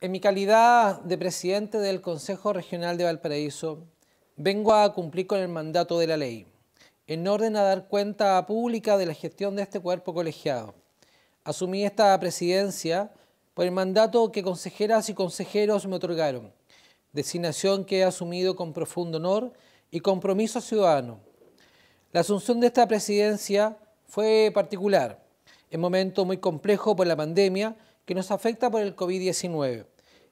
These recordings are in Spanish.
En mi calidad de presidente del Consejo Regional de Valparaíso, vengo a cumplir con el mandato de la ley, en orden a dar cuenta pública de la gestión de este cuerpo colegiado. Asumí esta presidencia por el mandato que consejeras y consejeros me otorgaron, designación que he asumido con profundo honor y compromiso ciudadano. La asunción de esta presidencia fue particular, en momento muy complejo por la pandemia, que nos afecta por el COVID-19.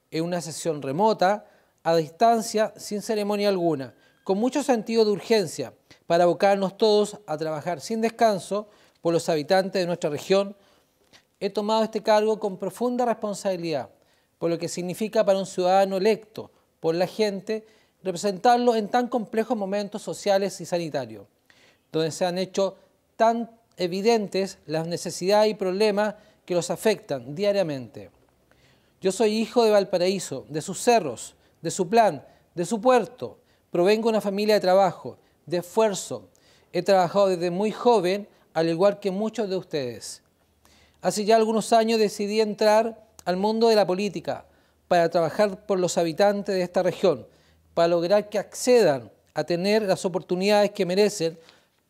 en una sesión remota, a distancia, sin ceremonia alguna, con mucho sentido de urgencia, para abocarnos todos a trabajar sin descanso por los habitantes de nuestra región. He tomado este cargo con profunda responsabilidad, por lo que significa para un ciudadano electo, por la gente, representarlo en tan complejos momentos sociales y sanitarios, donde se han hecho tan evidentes las necesidades y problemas que los afectan diariamente. Yo soy hijo de Valparaíso, de sus cerros, de su plan, de su puerto. Provengo de una familia de trabajo, de esfuerzo. He trabajado desde muy joven, al igual que muchos de ustedes. Hace ya algunos años decidí entrar al mundo de la política para trabajar por los habitantes de esta región, para lograr que accedan a tener las oportunidades que merecen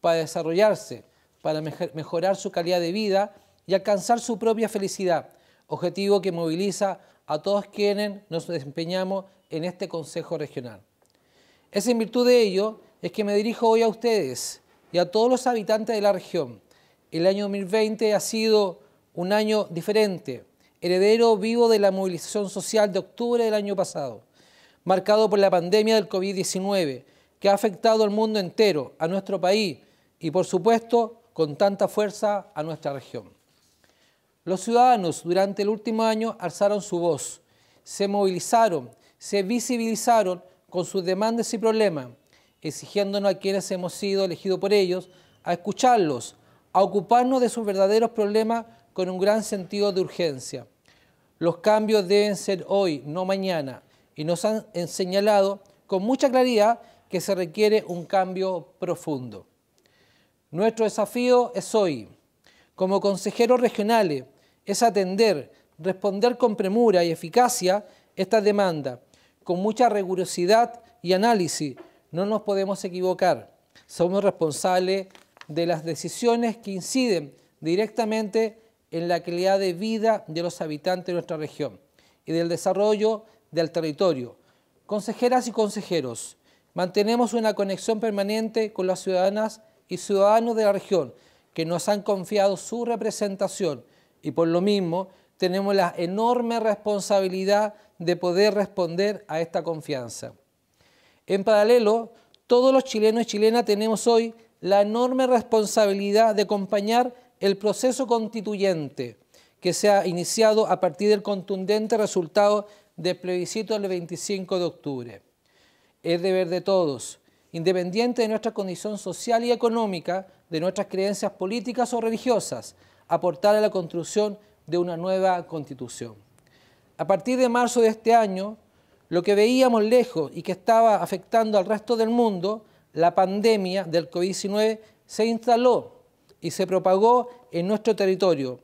para desarrollarse, para mejorar su calidad de vida y alcanzar su propia felicidad, objetivo que moviliza a todos quienes nos desempeñamos en este Consejo Regional. Es en virtud de ello es que me dirijo hoy a ustedes y a todos los habitantes de la región. El año 2020 ha sido un año diferente, heredero vivo de la movilización social de octubre del año pasado, marcado por la pandemia del COVID-19, que ha afectado al mundo entero, a nuestro país y, por supuesto, con tanta fuerza a nuestra región. Los ciudadanos durante el último año alzaron su voz, se movilizaron, se visibilizaron con sus demandas y problemas, exigiéndonos a quienes hemos sido elegidos por ellos a escucharlos, a ocuparnos de sus verdaderos problemas con un gran sentido de urgencia. Los cambios deben ser hoy, no mañana, y nos han señalado con mucha claridad que se requiere un cambio profundo. Nuestro desafío es hoy, como consejeros regionales, es atender, responder con premura y eficacia esta demanda. Con mucha rigurosidad y análisis, no nos podemos equivocar. Somos responsables de las decisiones que inciden directamente en la calidad de vida de los habitantes de nuestra región y del desarrollo del territorio. Consejeras y consejeros, mantenemos una conexión permanente con las ciudadanas y ciudadanos de la región que nos han confiado su representación y por lo mismo, tenemos la enorme responsabilidad de poder responder a esta confianza. En paralelo, todos los chilenos y chilenas tenemos hoy la enorme responsabilidad de acompañar el proceso constituyente que se ha iniciado a partir del contundente resultado del plebiscito del 25 de octubre. Es deber de todos, independiente de nuestra condición social y económica, de nuestras creencias políticas o religiosas, aportar a la construcción de una nueva constitución. A partir de marzo de este año, lo que veíamos lejos y que estaba afectando al resto del mundo, la pandemia del COVID-19, se instaló y se propagó en nuestro territorio,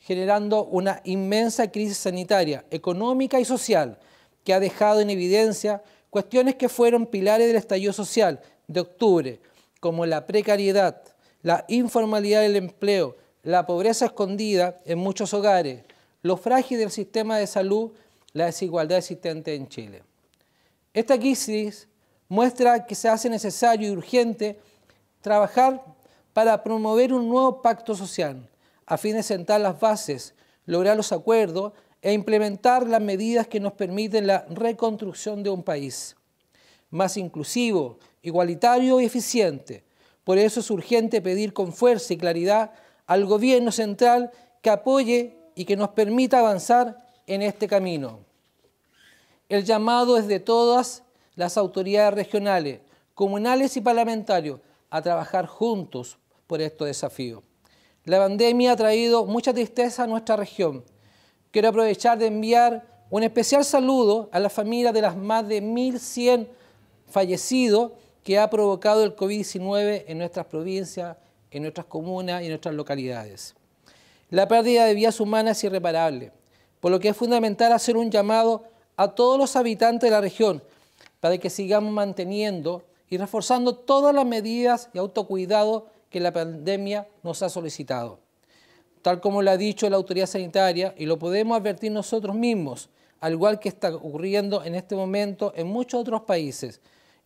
generando una inmensa crisis sanitaria, económica y social, que ha dejado en evidencia cuestiones que fueron pilares del estallido social de octubre, como la precariedad, la informalidad del empleo, la pobreza escondida en muchos hogares, lo frágil del sistema de salud, la desigualdad existente en Chile. Esta crisis muestra que se hace necesario y urgente trabajar para promover un nuevo pacto social, a fin de sentar las bases, lograr los acuerdos e implementar las medidas que nos permiten la reconstrucción de un país más inclusivo, igualitario y eficiente. Por eso es urgente pedir con fuerza y claridad al gobierno central que apoye y que nos permita avanzar en este camino. El llamado es de todas las autoridades regionales, comunales y parlamentarios a trabajar juntos por este desafío. La pandemia ha traído mucha tristeza a nuestra región. Quiero aprovechar de enviar un especial saludo a las familias de las más de 1.100 fallecidos que ha provocado el COVID-19 en nuestras provincias en nuestras comunas y en nuestras localidades. La pérdida de vías humanas es irreparable, por lo que es fundamental hacer un llamado a todos los habitantes de la región para que sigamos manteniendo y reforzando todas las medidas de autocuidado que la pandemia nos ha solicitado. Tal como lo ha dicho la autoridad sanitaria y lo podemos advertir nosotros mismos, al igual que está ocurriendo en este momento en muchos otros países,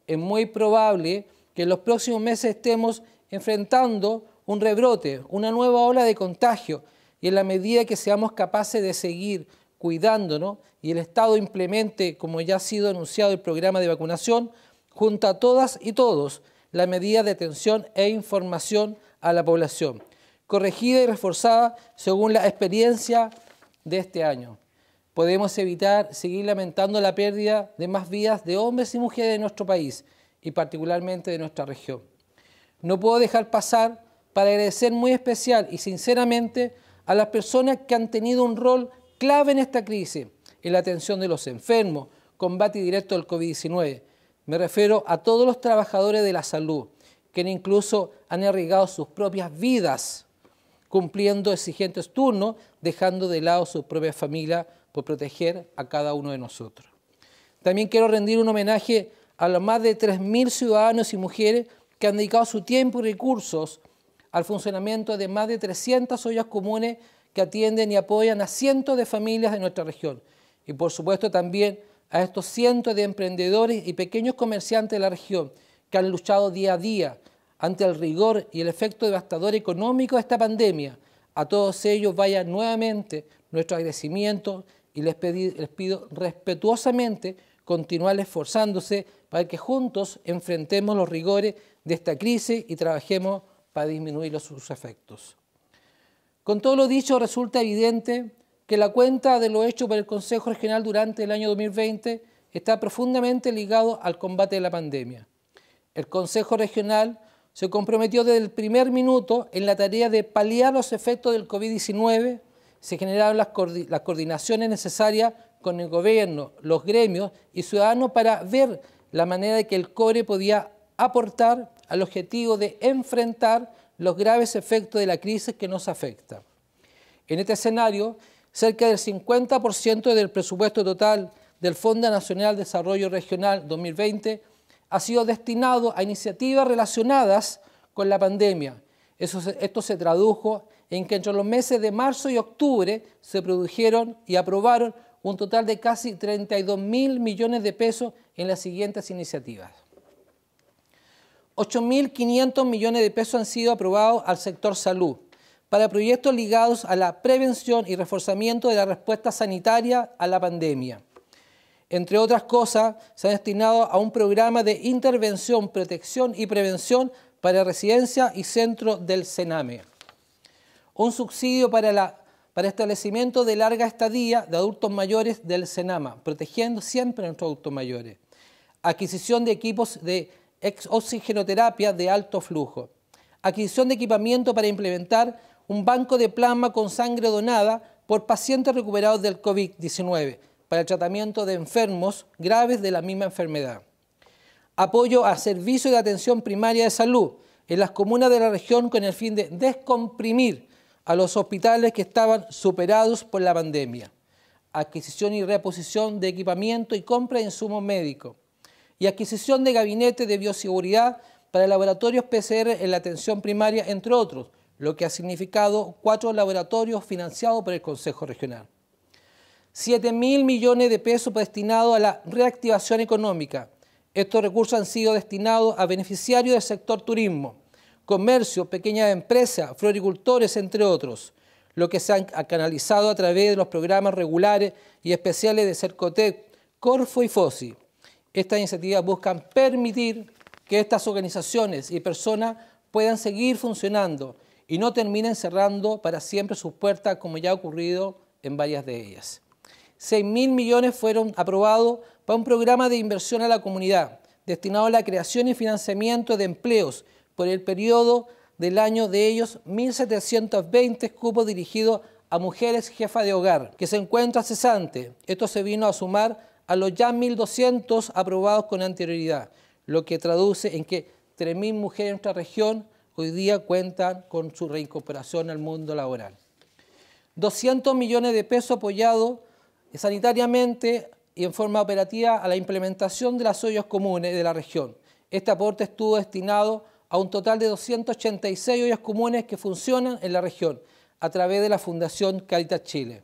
es muy probable que en los próximos meses estemos enfrentando un rebrote, una nueva ola de contagio, y en la medida que seamos capaces de seguir cuidándonos y el Estado implemente, como ya ha sido anunciado, el programa de vacunación, junto a todas y todos la medida de atención e información a la población, corregida y reforzada según la experiencia de este año. Podemos evitar seguir lamentando la pérdida de más vidas de hombres y mujeres de nuestro país y particularmente de nuestra región. No puedo dejar pasar para agradecer muy especial y sinceramente a las personas que han tenido un rol clave en esta crisis, en la atención de los enfermos, combate directo al COVID-19. Me refiero a todos los trabajadores de la salud, que incluso han arriesgado sus propias vidas cumpliendo exigentes turnos, dejando de lado su propia familia por proteger a cada uno de nosotros. También quiero rendir un homenaje a los más de 3.000 ciudadanos y mujeres que han dedicado su tiempo y recursos al funcionamiento de más de 300 ollas comunes que atienden y apoyan a cientos de familias de nuestra región. Y por supuesto también a estos cientos de emprendedores y pequeños comerciantes de la región que han luchado día a día ante el rigor y el efecto devastador económico de esta pandemia. A todos ellos vaya nuevamente nuestro agradecimiento y les, les pido respetuosamente continuar esforzándose para que juntos enfrentemos los rigores de esta crisis y trabajemos para disminuir sus efectos. Con todo lo dicho, resulta evidente que la cuenta de lo hecho por el Consejo Regional durante el año 2020 está profundamente ligado al combate de la pandemia. El Consejo Regional se comprometió desde el primer minuto en la tarea de paliar los efectos del COVID-19, se generaron las, coordinaciones necesarias con el gobierno, los gremios y ciudadanos para ver la manera de que el CORE podía aportar al objetivo de enfrentar los graves efectos de la crisis que nos afecta. En este escenario, cerca del 50% del presupuesto total del Fondo Nacional de Desarrollo Regional 2020 ha sido destinado a iniciativas relacionadas con la pandemia. esto se tradujo en que entre los meses de marzo y octubre se produjeron y aprobaron un total de casi 32 mil millones de pesos en las siguientes iniciativas. 8.500 millones de pesos han sido aprobados al sector salud para proyectos ligados a la prevención y reforzamiento de la respuesta sanitaria a la pandemia. Entre otras cosas, se ha destinado a un programa de intervención, protección y prevención para residencia y centro del Sename. Un subsidio para la para establecimiento de larga estadía de adultos mayores del Senama, protegiendo siempre a nuestros adultos mayores. Adquisición de equipos de oxigenoterapia de alto flujo. Adquisición de equipamiento para implementar un banco de plasma con sangre donada por pacientes recuperados del COVID-19 para el tratamiento de enfermos graves de la misma enfermedad. Apoyo a servicios de atención primaria de salud en las comunas de la región con el fin de descomprimir a los hospitales que estaban superados por la pandemia, adquisición y reposición de equipamiento y compra de insumos médicos, y adquisición de gabinetes de bioseguridad para laboratorios PCR en la atención primaria, entre otros, lo que ha significado cuatro laboratorios financiados por el Consejo Regional. 7 mil millones de pesos destinados a la reactivación económica. Estos recursos han sido destinados a beneficiarios del sector turismo comercio, pequeñas empresas, floricultores, entre otros, lo que se ha canalizado a través de los programas regulares y especiales de Cercotec, Corfo y FOSI. Estas iniciativas buscan permitir que estas organizaciones y personas puedan seguir funcionando y no terminen cerrando para siempre sus puertas como ya ha ocurrido en varias de ellas. 6.000 mil millones fueron aprobados para un programa de inversión a la comunidad destinado a la creación y financiamiento de empleos por el periodo del año de ellos 1.720 cupos dirigidos a mujeres jefa de hogar, que se encuentra cesante. Esto se vino a sumar a los ya 1.200 aprobados con anterioridad, lo que traduce en que 3.000 mujeres en nuestra región hoy día cuentan con su reincorporación al mundo laboral. 200 millones de pesos apoyados sanitariamente y en forma operativa a la implementación de las ollas comunes de la región. Este aporte estuvo destinado a un total de 286 ollas comunes que funcionan en la región a través de la Fundación Caritas Chile.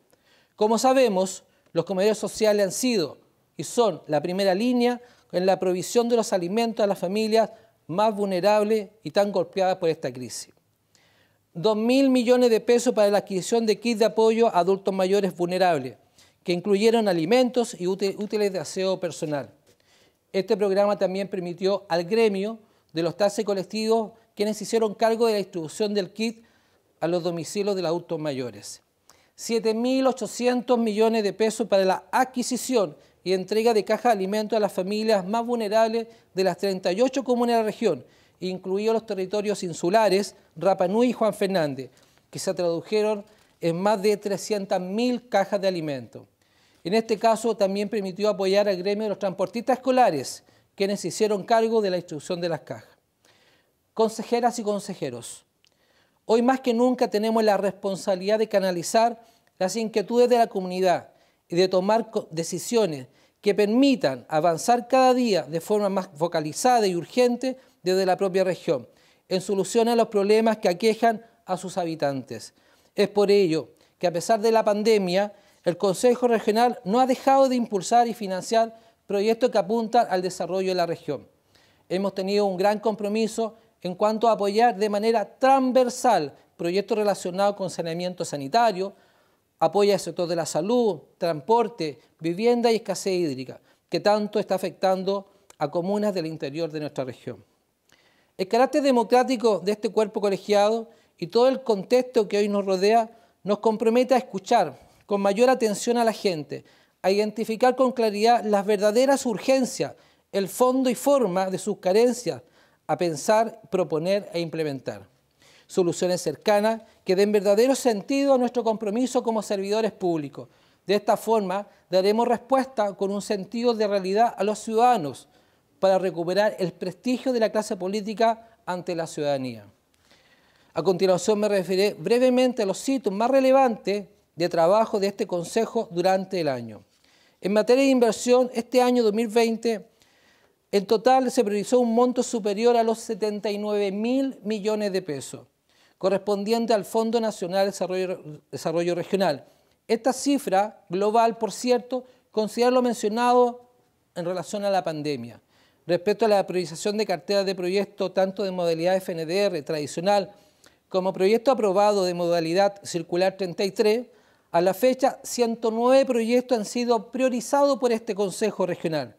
Como sabemos, los comedores sociales han sido y son la primera línea en la provisión de los alimentos a las familias más vulnerables y tan golpeadas por esta crisis. 2.000 millones de pesos para la adquisición de kits de apoyo a adultos mayores vulnerables, que incluyeron alimentos y útiles de aseo personal. Este programa también permitió al gremio de los taxis colectivos, quienes hicieron cargo de la distribución del kit a los domicilios de los adultos mayores. 7.800 millones de pesos para la adquisición y entrega de cajas de alimentos a las familias más vulnerables de las 38 comunas de la región, incluidos los territorios insulares, Rapanui y Juan Fernández, que se tradujeron en más de 300.000 cajas de alimentos. En este caso también permitió apoyar al gremio de los transportistas escolares, quienes hicieron cargo de la instrucción de las cajas. Consejeras y consejeros, hoy más que nunca tenemos la responsabilidad de canalizar las inquietudes de la comunidad y de tomar decisiones que permitan avanzar cada día de forma más focalizada y urgente desde la propia región, en solución a los problemas que aquejan a sus habitantes. Es por ello que a pesar de la pandemia, el Consejo Regional no ha dejado de impulsar y financiar proyectos que apuntan al desarrollo de la región. Hemos tenido un gran compromiso en cuanto a apoyar de manera transversal proyectos relacionados con saneamiento sanitario, apoyo al sector de la salud, transporte, vivienda y escasez hídrica, que tanto está afectando a comunas del interior de nuestra región. El carácter democrático de este cuerpo colegiado y todo el contexto que hoy nos rodea nos compromete a escuchar con mayor atención a la gente, a identificar con claridad las verdaderas urgencias, el fondo y forma de sus carencias, a pensar, proponer e implementar. Soluciones cercanas que den verdadero sentido a nuestro compromiso como servidores públicos. De esta forma, daremos respuesta con un sentido de realidad a los ciudadanos para recuperar el prestigio de la clase política ante la ciudadanía. A continuación me referiré brevemente a los sitios más relevantes de trabajo de este Consejo durante el año. En materia de inversión, este año 2020, en total se priorizó un monto superior a los 79 mil millones de pesos, correspondiente al Fondo Nacional de Desarrollo, Regional. Esta cifra global, por cierto, considera lo mencionado en relación a la pandemia. Respecto a la priorización de carteras de proyectos, tanto de modalidad FNDR tradicional como proyecto aprobado de modalidad circular 33, a la fecha, 109 proyectos han sido priorizados por este Consejo Regional.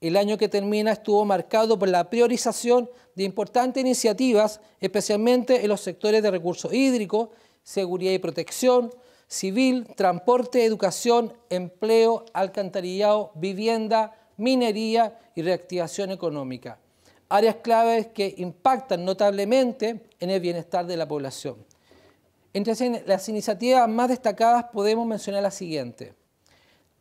El año que termina estuvo marcado por la priorización de importantes iniciativas, especialmente en los sectores de recursos hídricos, seguridad y protección, civil, transporte, educación, empleo, alcantarillado, vivienda, minería y reactivación económica. Áreas claves que impactan notablemente en el bienestar de la población. Entre las iniciativas más destacadas podemos mencionar la siguiente.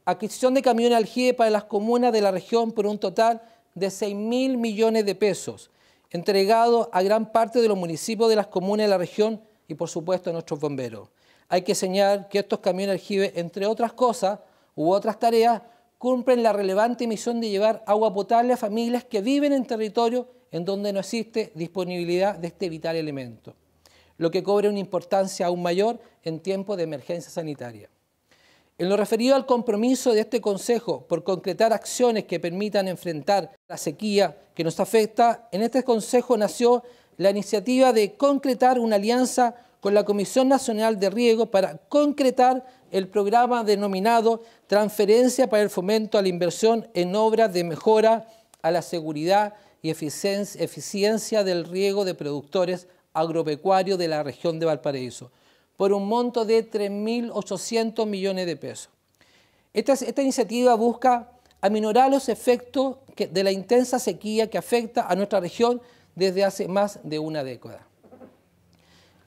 Adquisición de camiones aljibe para las comunas de la región por un total de 6 mil millones de pesos, entregado a gran parte de los municipios de las comunas de la región y por supuesto a nuestros bomberos. Hay que señalar que estos camiones aljibe, entre otras cosas u otras tareas, cumplen la relevante misión de llevar agua potable a familias que viven en territorio en donde no existe disponibilidad de este vital elemento lo que cobra una importancia aún mayor en tiempo de emergencia sanitaria. En lo referido al compromiso de este Consejo por concretar acciones que permitan enfrentar la sequía que nos afecta, en este Consejo nació la iniciativa de concretar una alianza con la Comisión Nacional de Riego para concretar el programa denominado Transferencia para el Fomento a la Inversión en Obras de Mejora a la Seguridad y eficiencia del riego de productores agropecuario de la región de Valparaíso, por un monto de 3.800 millones de pesos. Esta, iniciativa busca aminorar los efectos de la intensa sequía que afecta a nuestra región desde hace más de una década.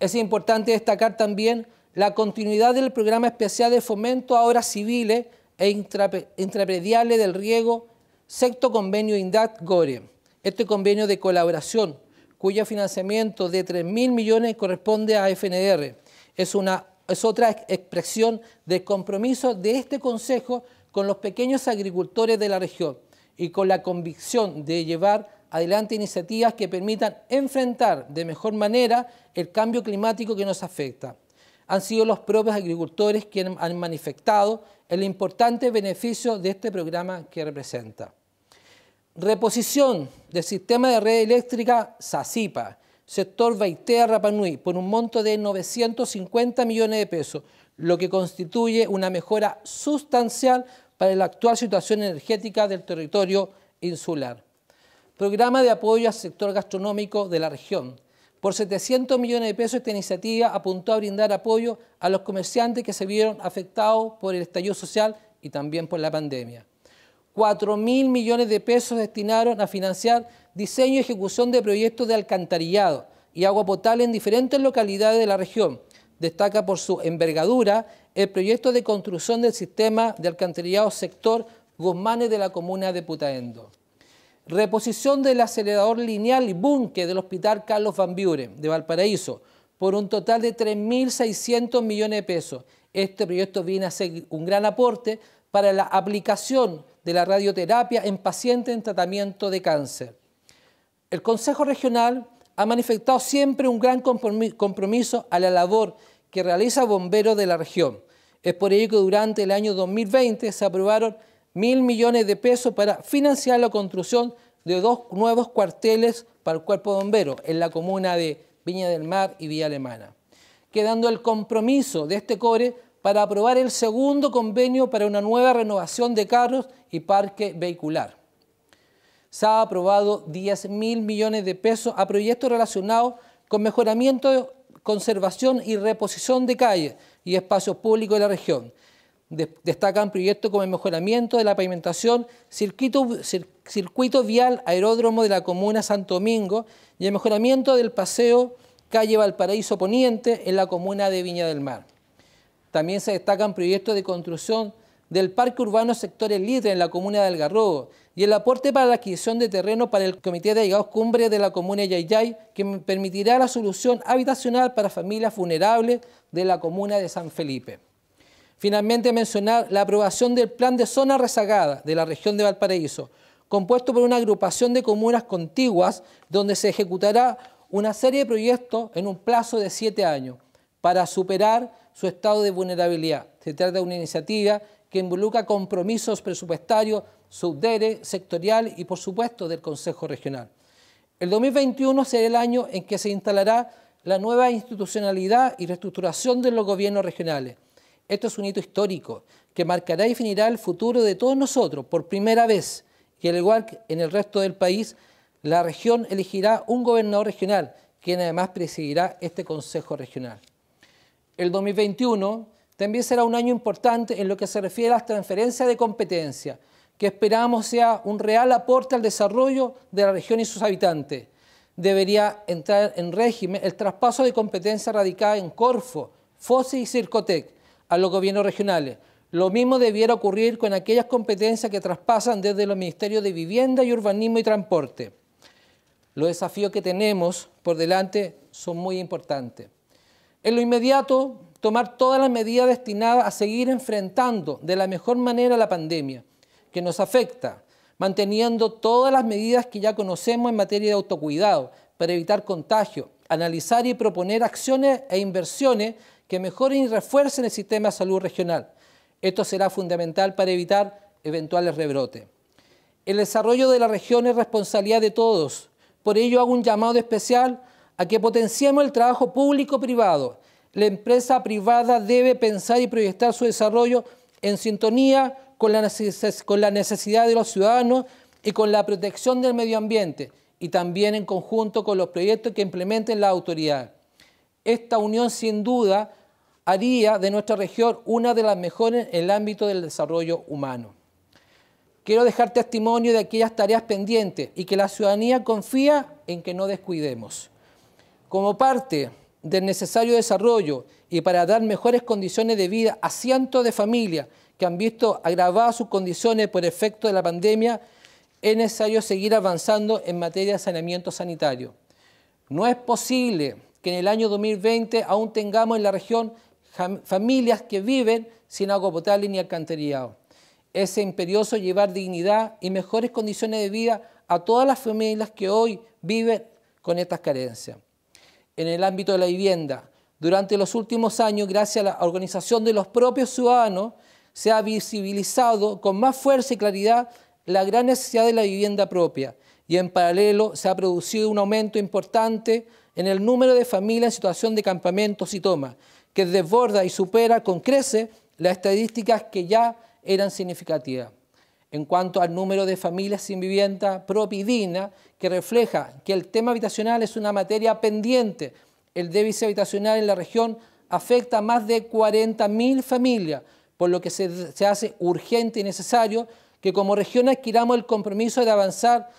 Es importante destacar también la continuidad del programa especial de fomento a obras civiles e intraprediales del riego, sexto convenio INDAT-GORE. Este convenio de colaboración cuyo financiamiento de 3.000 mil millones corresponde a FNR. Es, es otra expresión del compromiso de este Consejo con los pequeños agricultores de la región y con la convicción de llevar adelante iniciativas que permitan enfrentar de mejor manera el cambio climático que nos afecta. Han sido los propios agricultores quienes han manifestado el importante beneficio de este programa que representa. Reposición del sistema de red eléctrica SACIPA, sector Baitea Rapanui, por un monto de 950 millones de pesos, lo que constituye una mejora sustancial para la actual situación energética del territorio insular. Programa de apoyo al sector gastronómico de la región. Por 700 millones de pesos esta iniciativa apuntó a brindar apoyo a los comerciantes que se vieron afectados por el estallido social y también por la pandemia. 4.000 millones de pesos destinaron a financiar diseño y ejecución de proyectos de alcantarillado y agua potable en diferentes localidades de la región. Destaca por su envergadura el proyecto de construcción del sistema de alcantarillado sector Guzmanes de la comuna de Putaendo. Reposición del acelerador lineal y búnker del Hospital Carlos Van Buren de Valparaíso por un total de 3.600 millones de pesos. Este proyecto viene a ser un gran aporte para la aplicación de la radioterapia en pacientes en tratamiento de cáncer. El Consejo Regional ha manifestado siempre un gran compromiso a la labor que realiza Bomberos de la región. Es por ello que durante el año 2020 se aprobaron mil millones de pesos para financiar la construcción de dos nuevos cuarteles para el cuerpo de bomberos en la comuna de Viña del Mar y Villa Alemana, quedando el compromiso de este core para aprobar el segundo convenio para una nueva renovación de carros y parque vehicular. Se ha aprobado 10 mil millones de pesos a proyectos relacionados con mejoramiento, conservación y reposición de calles y espacios públicos de la región. Destacan proyectos como el mejoramiento de la pavimentación, circuito, circuito vial aeródromo de la comuna Santo Domingo y el mejoramiento del paseo calle Valparaíso Poniente en la comuna de Viña del Mar. También se destacan proyectos de construcción del Parque Urbano Sectores Líderes en la comuna de Algarrobo y el aporte para la adquisición de terreno para el Comité de Llegados Cumbre de la comuna de Yayay, que permitirá la solución habitacional para familias vulnerables de la comuna de San Felipe. Finalmente, mencionar la aprobación del Plan de Zona Rezagada de la región de Valparaíso, compuesto por una agrupación de comunas contiguas donde se ejecutará una serie de proyectos en un plazo de siete años para superar su estado de vulnerabilidad. Se trata de una iniciativa que involucra compromisos presupuestarios, subdere, sectorial y por supuesto del Consejo Regional. El 2021 será el año en que se instalará la nueva institucionalidad y reestructuración de los gobiernos regionales. Esto es un hito histórico que marcará y definirá el futuro de todos nosotros por primera vez y al igual que en el resto del país, la región elegirá un gobernador regional, quien además presidirá este Consejo Regional el 2021 también será un año importante en lo que se refiere a las transferencias de competencia, que esperamos sea un real aporte al desarrollo de la región y sus habitantes. Debería entrar en régimen el traspaso de competencias radicadas en Corfo, FOSI y Circotec a los gobiernos regionales. Lo mismo debiera ocurrir con aquellas competencias que traspasan desde los ministerios de Vivienda y Urbanismo y Transporte. Los desafíos que tenemos por delante son muy importantes. En lo inmediato, tomar todas las medidas destinadas a seguir enfrentando de la mejor manera la pandemia que nos afecta, manteniendo todas las medidas que ya conocemos en materia de autocuidado para evitar contagio, analizar y proponer acciones e inversiones que mejoren y refuercen el sistema de salud regional. Esto será fundamental para evitar eventuales rebrotes. El desarrollo de la región es responsabilidad de todos. Por ello hago un llamado especial a que potenciemos el trabajo público-privado. La empresa privada debe pensar y proyectar su desarrollo en sintonía con la, con necesidad de los ciudadanos y con la protección del medio ambiente y también en conjunto con los proyectos que implementen la autoridad. Esta unión sin duda haría de nuestra región una de las mejores en el ámbito del desarrollo humano. Quiero dejar testimonio de aquellas tareas pendientes y que la ciudadanía confía en que no descuidemos. Como parte del necesario desarrollo y para dar mejores condiciones de vida a cientos de familias que han visto agravadas sus condiciones por efecto de la pandemia, es necesario seguir avanzando en materia de saneamiento sanitario. No es posible que en el año 2020 aún tengamos en la región familias que viven sin agua potable ni alcantarillado. Es imperioso llevar dignidad y mejores condiciones de vida a todas las familias que hoy viven con estas carencias en el ámbito de la vivienda. Durante los últimos años, gracias a la organización de los propios ciudadanos, se ha visibilizado con más fuerza y claridad la gran necesidad de la vivienda propia y en paralelo se ha producido un aumento importante en el número de familias en situación de campamentos y tomas, que desborda y supera con crece las estadísticas que ya eran significativas en cuanto al número de familias sin vivienda propidina, que refleja que el tema habitacional es una materia pendiente. El déficit habitacional en la región afecta a más de 40.000 familias, por lo que se, se, hace urgente y necesario que como región adquiramos el compromiso de avanzar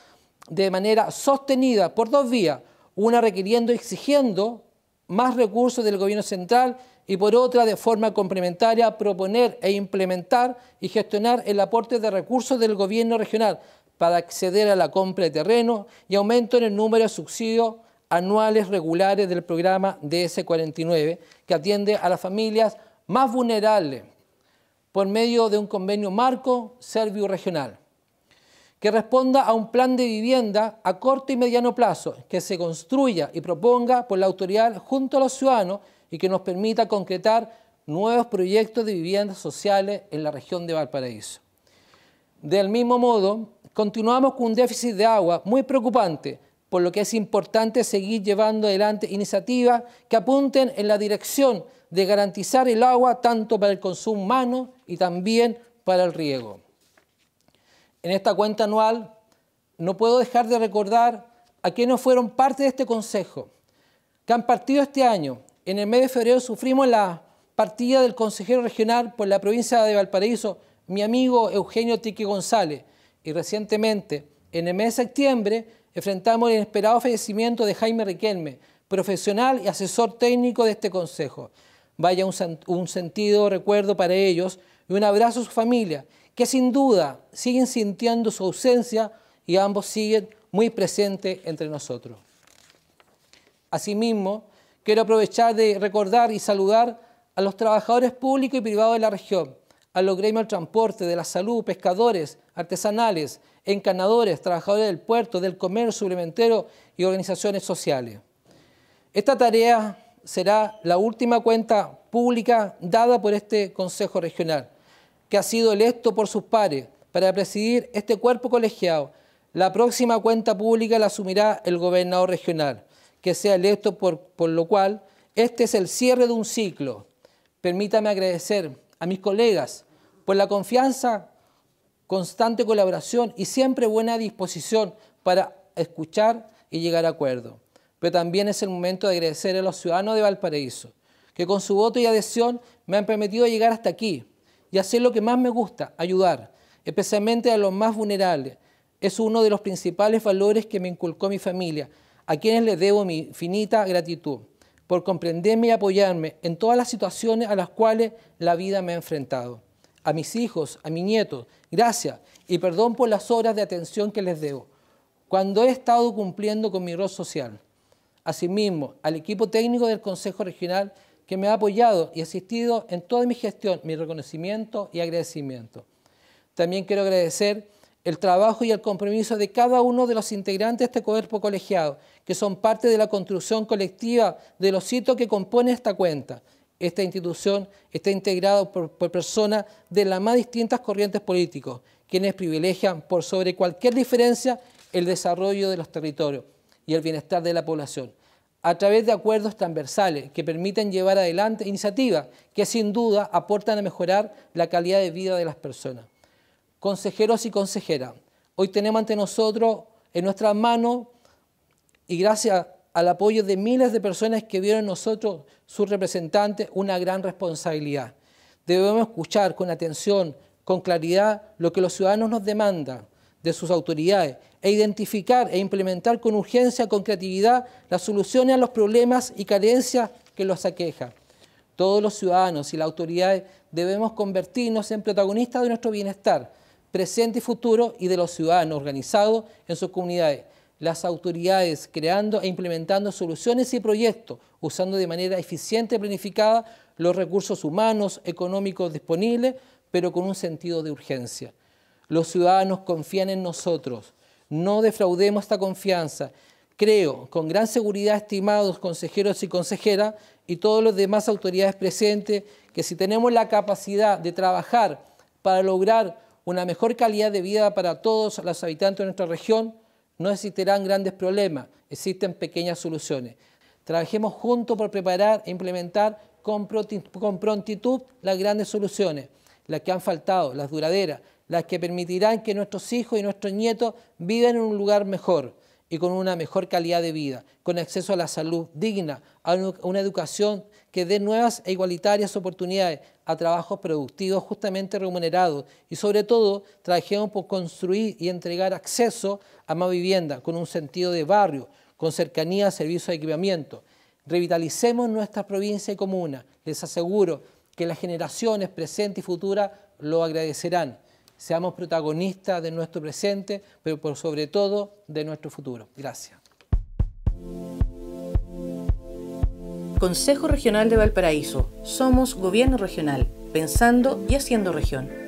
de manera sostenida por dos vías, una requiriendo y exigiendo más recursos del gobierno central y por otra, de forma complementaria, proponer e implementar y gestionar el aporte de recursos del gobierno regional para acceder a la compra de terreno y aumento en el número de subsidios anuales regulares del programa DS49, que atiende a las familias más vulnerables por medio de un convenio marco serbio-regional que responda a un plan de vivienda a corto y mediano plazo, que se construya y proponga por la autoridad junto a los ciudadanos y que nos permita concretar nuevos proyectos de viviendas sociales en la región de Valparaíso. Del mismo modo, continuamos con un déficit de agua muy preocupante, por lo que es importante seguir llevando adelante iniciativas que apunten en la dirección de garantizar el agua tanto para el consumo humano y también para el riego en esta cuenta anual, no puedo dejar de recordar a quienes fueron parte de este consejo, que han partido este año. En el mes de febrero sufrimos la partida del consejero regional por la provincia de Valparaíso, mi amigo Eugenio Tique González, y recientemente, en el mes de septiembre, enfrentamos el inesperado fallecimiento de Jaime Riquelme, profesional y asesor técnico de este consejo. Vaya un, un sentido recuerdo para ellos y un abrazo a su familia que sin duda siguen sintiendo su ausencia y ambos siguen muy presentes entre nosotros. Asimismo, quiero aprovechar de recordar y saludar a los trabajadores públicos y privados de la región, a los gremios de transporte, de la salud, pescadores, artesanales, encanadores, trabajadores del puerto, del comercio suplementario y organizaciones sociales. Esta tarea será la última cuenta pública dada por este Consejo Regional que ha sido electo por sus pares para presidir este cuerpo colegiado. La próxima cuenta pública la asumirá el gobernador regional, que sea electo por, por lo cual este es el cierre de un ciclo. Permítame agradecer a mis colegas por la confianza, constante colaboración y siempre buena disposición para escuchar y llegar a acuerdo. Pero también es el momento de agradecer a los ciudadanos de Valparaíso, que con su voto y adhesión me han permitido llegar hasta aquí y hacer lo que más me gusta, ayudar, especialmente a los más vulnerables. Es uno de los principales valores que me inculcó mi familia, a quienes les debo mi infinita gratitud por comprenderme y apoyarme en todas las situaciones a las cuales la vida me ha enfrentado. A mis hijos, a mis nietos, gracias y perdón por las horas de atención que les debo, cuando he estado cumpliendo con mi rol social. Asimismo, al equipo técnico del Consejo Regional que me ha apoyado y asistido en toda mi gestión, mi reconocimiento y agradecimiento. También quiero agradecer el trabajo y el compromiso de cada uno de los integrantes de este cuerpo colegiado, que son parte de la construcción colectiva de los sitios que compone esta cuenta. Esta institución está integrada por, por personas de las más distintas corrientes políticas, quienes privilegian por sobre cualquier diferencia el desarrollo de los territorios y el bienestar de la población a través de acuerdos transversales que permiten llevar adelante iniciativas que sin duda aportan a mejorar la calidad de vida de las personas. Consejeros y consejeras, hoy tenemos ante nosotros en nuestras manos y gracias al apoyo de miles de personas que vieron en nosotros, sus representantes, una gran responsabilidad. Debemos escuchar con atención, con claridad, lo que los ciudadanos nos demandan de sus autoridades e identificar e implementar con urgencia, con creatividad, las soluciones a los problemas y carencias que los aquejan. Todos los ciudadanos y las autoridades debemos convertirnos en protagonistas de nuestro bienestar, presente y futuro, y de los ciudadanos organizados en sus comunidades. Las autoridades creando e implementando soluciones y proyectos, usando de manera eficiente y planificada los recursos humanos, económicos disponibles, pero con un sentido de urgencia. Los ciudadanos confían en nosotros. No defraudemos esta confianza. Creo con gran seguridad, estimados consejeros y consejeras, y todos los demás autoridades presentes, que si tenemos la capacidad de trabajar para lograr una mejor calidad de vida para todos los habitantes de nuestra región, no existirán grandes problemas, existen pequeñas soluciones. Trabajemos juntos por preparar e implementar con prontitud las grandes soluciones, las que han faltado, las duraderas, las que permitirán que nuestros hijos y nuestros nietos vivan en un lugar mejor y con una mejor calidad de vida, con acceso a la salud digna, a una educación que dé nuevas e igualitarias oportunidades, a trabajos productivos justamente remunerados y sobre todo trabajemos por construir y entregar acceso a más vivienda con un sentido de barrio, con cercanía a servicios de equipamiento. Revitalicemos nuestra provincia y comuna. Les aseguro que las generaciones presentes y futuras lo agradecerán seamos protagonistas de nuestro presente, pero por sobre todo de nuestro futuro. Gracias. Consejo Regional de Valparaíso. Somos Gobierno Regional, pensando y haciendo región.